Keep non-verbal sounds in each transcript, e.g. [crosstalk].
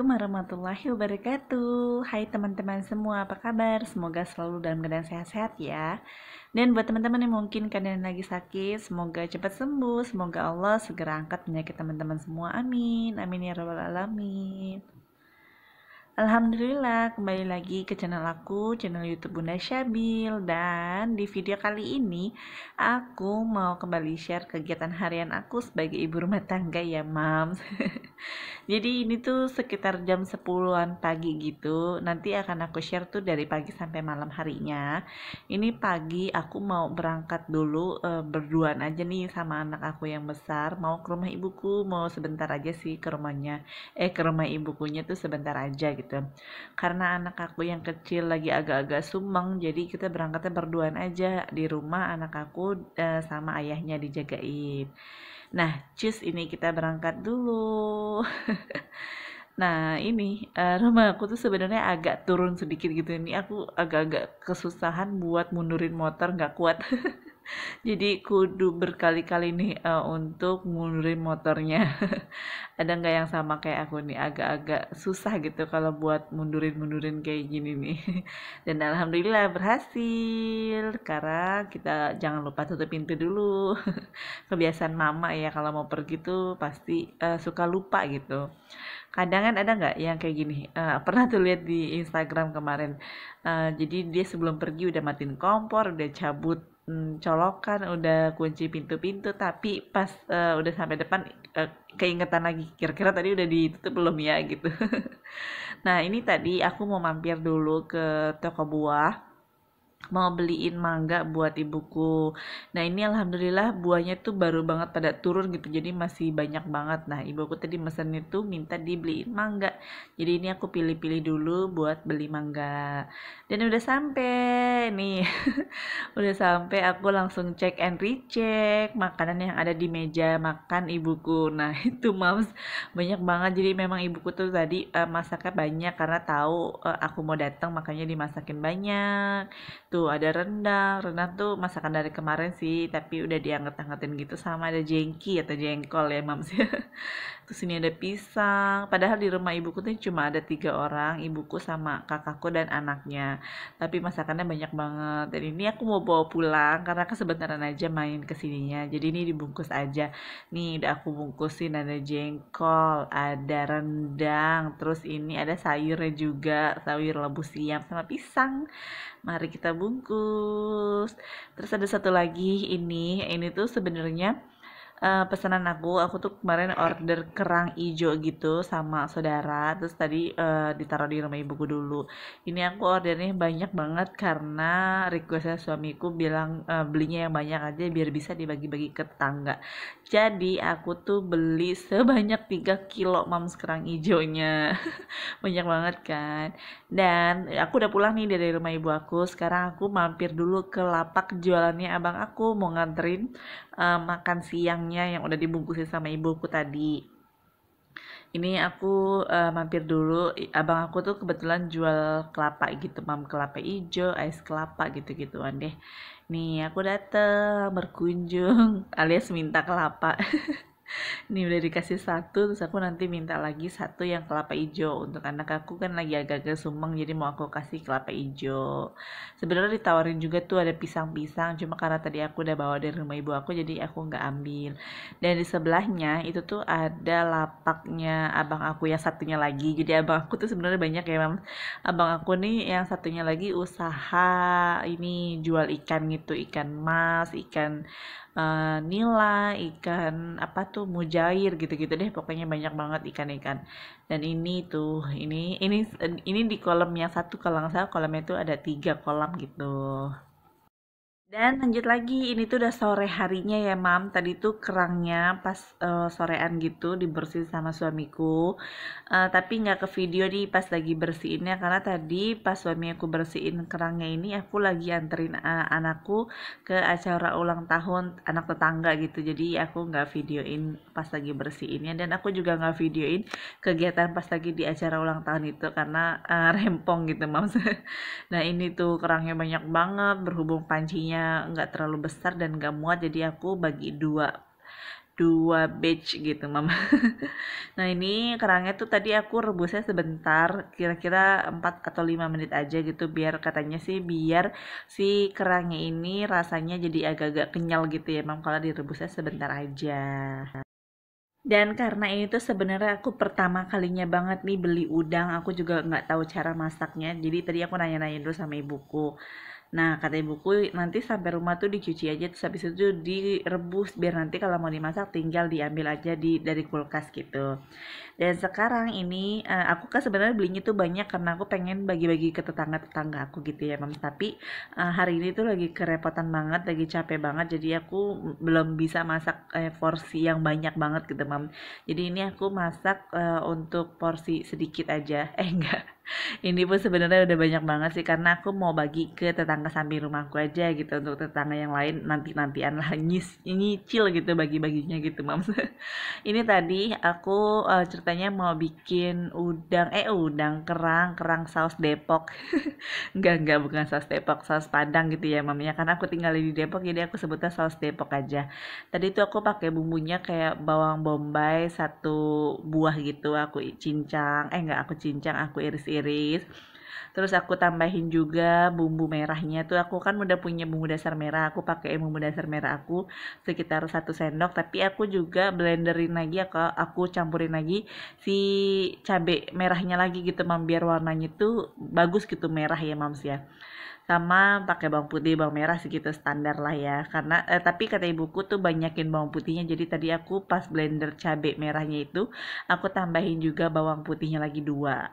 Assalamualaikum warahmatullahi wabarakatuh Hai teman-teman semua, apa kabar? Semoga selalu dalam keadaan sehat-sehat ya Dan buat teman-teman yang mungkin kalian lagi sakit Semoga cepat sembuh Semoga Allah segera angkat penyakit teman-teman semua Amin Amin ya rabbal alamin Alhamdulillah kembali lagi ke channel aku, channel youtube Bunda Syabil Dan di video kali ini aku mau kembali share kegiatan harian aku sebagai ibu rumah tangga ya mams [laughs] Jadi ini tuh sekitar jam 10an pagi gitu Nanti akan aku share tuh dari pagi sampai malam harinya Ini pagi aku mau berangkat dulu e, berduaan aja nih sama anak aku yang besar Mau ke rumah ibuku, mau sebentar aja sih ke rumahnya Eh ke rumah ibukunya tuh sebentar aja gitu gitu karena anak aku yang kecil lagi agak-agak sumeng jadi kita berangkatnya berduaan aja di rumah anak aku uh, sama ayahnya dijagain nah cus ini kita berangkat dulu [laughs] Nah ini uh, rumah aku tuh sebenarnya agak turun sedikit gitu ini aku agak-agak kesusahan buat mundurin motor nggak kuat [laughs] [laughs] jadi kudu berkali-kali nih uh, untuk mundurin motornya [laughs] ada nggak yang sama kayak aku nih agak-agak susah gitu kalau buat mundurin-mundurin kayak gini nih [laughs] dan alhamdulillah berhasil sekarang kita jangan lupa tutup pintu dulu kebiasaan mama ya kalau mau pergi tuh pasti uh, suka lupa gitu kadang kan ada nggak yang kayak gini uh, pernah tuh lihat di Instagram kemarin uh, jadi dia sebelum pergi udah matiin kompor udah cabut hmm, colokan udah kunci pintu-pintu tapi pas uh, udah sampai depan uh, keingetan lagi kira-kira tadi udah ditutup belum ya gitu [laughs] nah ini tadi aku mau mampir dulu ke toko buah mau beliin mangga buat ibuku. Nah ini alhamdulillah buahnya tuh baru banget pada turun gitu jadi masih banyak banget. Nah ibuku tadi mesen itu minta dibeliin mangga. Jadi ini aku pilih-pilih dulu buat beli mangga. Dan udah sampai nih, [laughs] udah sampai aku langsung cek and recheck makanan yang ada di meja makan ibuku. Nah [laughs] itu mams banyak banget. Jadi memang ibuku tuh tadi uh, masaknya banyak karena tahu uh, aku mau datang makanya dimasakin banyak Tuh ada rendang, rendang tuh masakan dari kemarin sih, tapi udah dianget-angetin gitu sama ada jengki atau jengkol ya mams ya. [laughs] terus ini ada pisang padahal di rumah ibuku tuh cuma ada tiga orang ibuku sama kakakku dan anaknya tapi masakannya banyak banget dan ini aku mau bawa pulang karena sebentaran aja main ke sininya. jadi ini dibungkus aja nih udah aku bungkusin ada jengkol ada rendang terus ini ada sayurnya juga sayur labu siam sama pisang mari kita bungkus terus ada satu lagi ini ini tuh sebenarnya uh, pesanan aku aku tuh kemarin order kerang ijo gitu sama saudara terus tadi uh, ditaruh di rumah ibuku dulu ini aku ordernya banyak banget karena requestnya suamiku bilang uh, belinya yang banyak aja biar bisa dibagi-bagi ke tetangga jadi aku tuh beli sebanyak 3 kilo mams kerang ijonya [laughs] banyak banget kan dan aku udah pulang nih dari rumah ibu aku sekarang aku mampir dulu ke lapak jualannya abang aku mau nganterin uh, makan siang yang udah dibungkusin sama ibuku tadi ini aku uh, mampir dulu abang aku tuh kebetulan jual kelapa gitu mam kelapa hijau es kelapa gitu gituan deh nih aku dateng berkunjung [laughs] alias minta kelapa [laughs] ini [laughs] udah dikasih satu terus aku nanti minta lagi satu yang kelapa hijau untuk anak aku kan lagi agak-agak sumeng jadi mau aku kasih kelapa hijau sebenarnya ditawarin juga tuh ada pisang-pisang cuma karena tadi aku udah bawa dari rumah ibu aku jadi aku nggak ambil dan di sebelahnya itu tuh ada lapaknya abang aku yang satunya lagi jadi abang aku tuh sebenarnya banyak ya mam abang aku nih yang satunya lagi usaha ini jual ikan gitu ikan mas ikan uh, nila, ikan apa tuh mujair gitu-gitu deh pokoknya banyak banget ikan-ikan. Dan ini tuh ini ini ini di kolam yang satu kalau nggak salah kolamnya itu ada tiga kolam gitu. Dan lanjut lagi, ini tuh udah sore harinya ya mam. Tadi tuh kerangnya pas uh, sorean gitu dibersihin sama suamiku. Uh, tapi nggak ke video nih pas lagi bersihinnya karena tadi pas suami aku bersihin kerangnya ini aku lagi anterin uh, anakku ke acara ulang tahun anak tetangga gitu. Jadi aku nggak videoin pas lagi bersihinnya dan aku juga nggak videoin kegiatan pas lagi di acara ulang tahun itu karena uh, [laughs] rempong gitu mam. [laughs] nah ini tuh kerangnya banyak banget berhubung pancinya nggak terlalu besar dan nggak muat jadi aku bagi dua dua batch gitu mama [laughs] nah ini kerangnya tuh tadi aku rebusnya sebentar kira-kira 4 atau 5 menit aja gitu biar katanya sih biar si kerangnya ini rasanya jadi agak-agak kenyal gitu ya mam kalau direbusnya sebentar aja dan karena ini tuh sebenarnya aku pertama kalinya banget nih beli udang, aku juga nggak tahu cara masaknya. Jadi tadi aku nanya-nanya dulu sama ibuku. Nah, kata ibuku nanti sampai rumah tuh dicuci aja terus habis itu direbus biar nanti kalau mau dimasak tinggal diambil aja di dari kulkas gitu. Dan sekarang ini uh, aku kan sebenarnya belinya tuh banyak karena aku pengen bagi-bagi ke tetangga-tetangga aku gitu ya, mam. Tapi uh, hari ini tuh lagi kerepotan banget, lagi capek banget jadi aku belum bisa masak eh, porsi yang banyak banget gitu, Mam. Jadi ini aku masak uh, untuk porsi sedikit aja. Eh enggak ini pun sebenarnya udah banyak banget sih karena aku mau bagi ke tetangga samping rumahku aja gitu untuk tetangga yang lain nanti nantian lah nyis nyicil gitu bagi baginya gitu mams [laughs] ini tadi aku uh, ceritanya mau bikin udang eh udang kerang kerang saus Depok enggak [laughs] enggak bukan saus Depok saus Padang gitu ya mamanya karena aku tinggal di Depok jadi aku sebutnya saus Depok aja tadi itu aku pakai bumbunya kayak bawang bombay satu buah gitu aku cincang eh enggak aku cincang aku iris-iris tiris terus aku tambahin juga bumbu merahnya tuh aku kan udah punya bumbu dasar merah aku pakai bumbu dasar merah aku sekitar satu sendok tapi aku juga blenderin lagi aku aku campurin lagi si cabai merahnya lagi gitu mam biar warnanya tuh bagus gitu merah ya mams ya sama pakai bawang putih bawang merah segitu standar lah ya karena eh, tapi kata ibuku tuh banyakin bawang putihnya jadi tadi aku pas blender cabai merahnya itu aku tambahin juga bawang putihnya lagi dua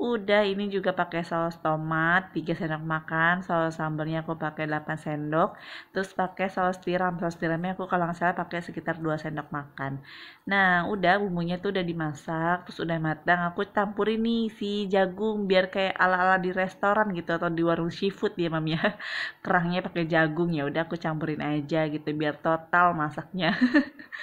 Udah ini juga pakai saus tomat 3 sendok makan, saus sambalnya aku pakai 8 sendok, terus pakai saus tiram. Saus tiramnya aku kalau nggak salah pakai sekitar 2 sendok makan. Nah, udah bumbunya tuh udah dimasak, terus udah matang. Aku campurin ini si jagung biar kayak ala-ala di restoran gitu atau di warung seafood ya, Mam ya. [laughs] Kerangnya pakai jagung ya, udah aku campurin aja gitu biar total masaknya.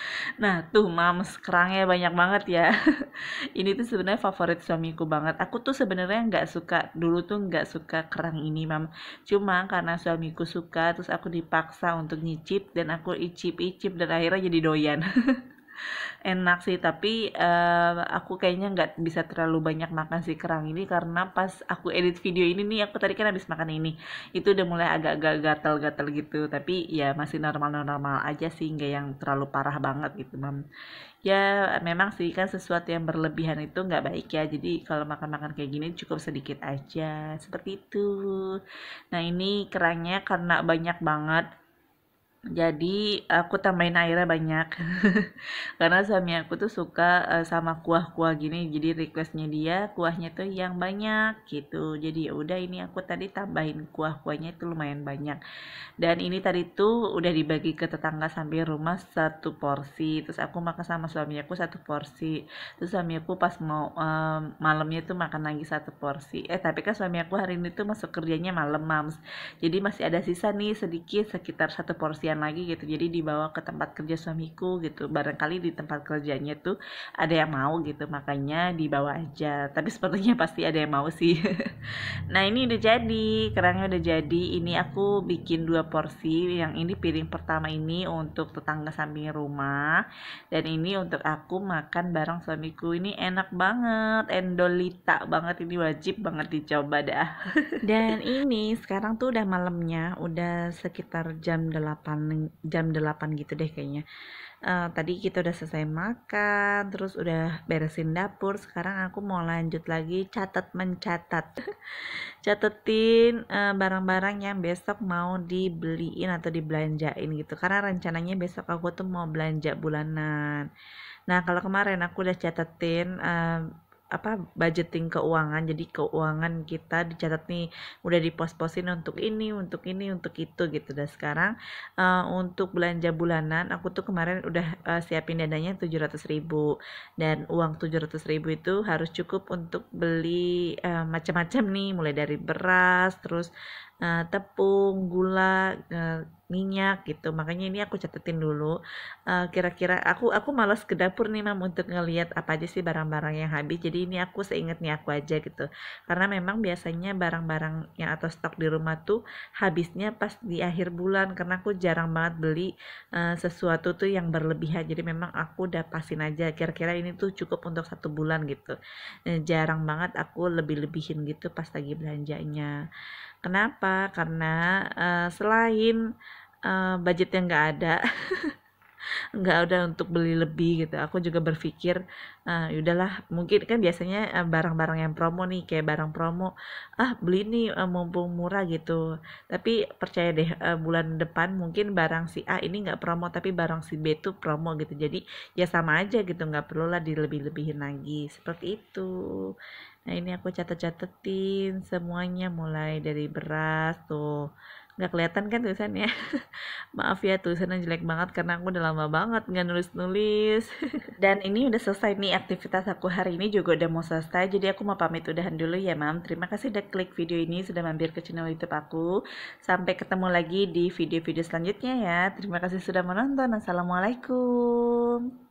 [laughs] nah, tuh Mams, kerangnya banyak banget ya. [laughs] Ini tuh sebenarnya favorit suamiku banget. Aku tuh sebenarnya nggak suka dulu tuh nggak suka kerang ini mam cuma karena suamiku suka terus aku dipaksa untuk nyicip dan aku icip-icip dan akhirnya jadi doyan [laughs] enak sih tapi uh, aku kayaknya nggak bisa terlalu banyak makan si kerang ini karena pas aku edit video ini nih aku tadi kan habis makan ini itu udah mulai agak-agak gatel gatel gitu tapi ya masih normal-normal aja sih nggak yang terlalu parah banget gitu mam ya memang sih kan sesuatu yang berlebihan itu nggak baik ya jadi kalau makan-makan kayak gini cukup sedikit aja seperti itu nah ini kerangnya karena banyak banget jadi aku tambahin airnya banyak [laughs] karena suami aku tuh suka uh, sama kuah-kuah gini jadi requestnya dia kuahnya tuh yang banyak gitu jadi ya udah ini aku tadi tambahin kuah-kuahnya itu lumayan banyak dan ini tadi tuh udah dibagi ke tetangga sampai rumah satu porsi terus aku makan sama suami aku satu porsi terus suami aku pas mau um, malamnya tuh makan lagi satu porsi eh tapi kan suami aku hari ini tuh masuk kerjanya malam mams jadi masih ada sisa nih sedikit sekitar satu porsi penelitian lagi gitu jadi dibawa ke tempat kerja suamiku gitu barangkali di tempat kerjanya tuh ada yang mau gitu makanya dibawa aja tapi sepertinya [laughs] pasti ada yang mau sih [laughs] nah ini udah jadi kerangnya udah jadi ini aku bikin dua porsi yang ini piring pertama ini untuk tetangga samping rumah dan ini untuk aku makan bareng suamiku ini enak banget endolita banget ini wajib banget dicoba dah [laughs] dan ini sekarang tuh udah malamnya udah sekitar jam 8 8 jam 8 gitu deh kayaknya uh, tadi kita udah selesai makan terus udah beresin dapur sekarang aku mau lanjut lagi catat mencatat [laughs] catetin eh, barang-barang uh, yang besok mau dibeliin atau dibelanjain gitu karena rencananya besok aku tuh mau belanja bulanan nah kalau kemarin aku udah catetin uh, eh, apa budgeting keuangan jadi keuangan kita dicatat nih udah dipos-posin untuk ini untuk ini untuk itu gitu dan sekarang uh, untuk belanja bulanan aku tuh kemarin udah uh, siapin dananya ratus ribu dan uang tujuh ratus ribu itu harus cukup untuk beli uh, macam-macam nih mulai dari beras terus Eh, tepung, gula, eh, minyak gitu. Makanya ini aku catetin dulu. Eh, kira-kira aku aku malas ke dapur nih mam untuk ngelihat apa aja sih barang-barang yang habis. Jadi ini aku seingetnya aku aja gitu. Karena memang biasanya barang-barang yang atau stok di rumah tuh habisnya pas di akhir bulan karena aku jarang banget beli sesuatu tuh yang berlebihan. Jadi memang aku udah pasin aja kira-kira ini tuh cukup untuk satu bulan gitu. jarang banget aku lebih-lebihin gitu pas lagi belanjanya. Kenapa? Karena uh, selain uh, budget yang nggak ada, [laughs] nggak ada untuk beli lebih gitu. Aku juga berpikir, uh, eh, yaudahlah, mungkin kan biasanya barang-barang uh, yang promo nih, kayak barang promo, ah beli nih uh, mumpung murah gitu. Tapi percaya deh, uh, bulan depan mungkin barang si A ini nggak promo, tapi barang si B tuh promo gitu. Jadi ya sama aja gitu, nggak perlu lah dilebih-lebihin lagi. Seperti itu. Nah ini aku catat-catatin semuanya mulai dari beras tuh nggak kelihatan kan tulisannya [laughs] maaf ya tulisannya jelek banget karena aku udah lama banget nggak nulis nulis [laughs] dan ini udah selesai nih aktivitas aku hari ini juga udah mau selesai jadi aku mau pamit udahan dulu ya mam terima kasih udah klik video ini sudah mampir ke channel youtube aku sampai ketemu lagi di video-video selanjutnya ya terima kasih sudah menonton assalamualaikum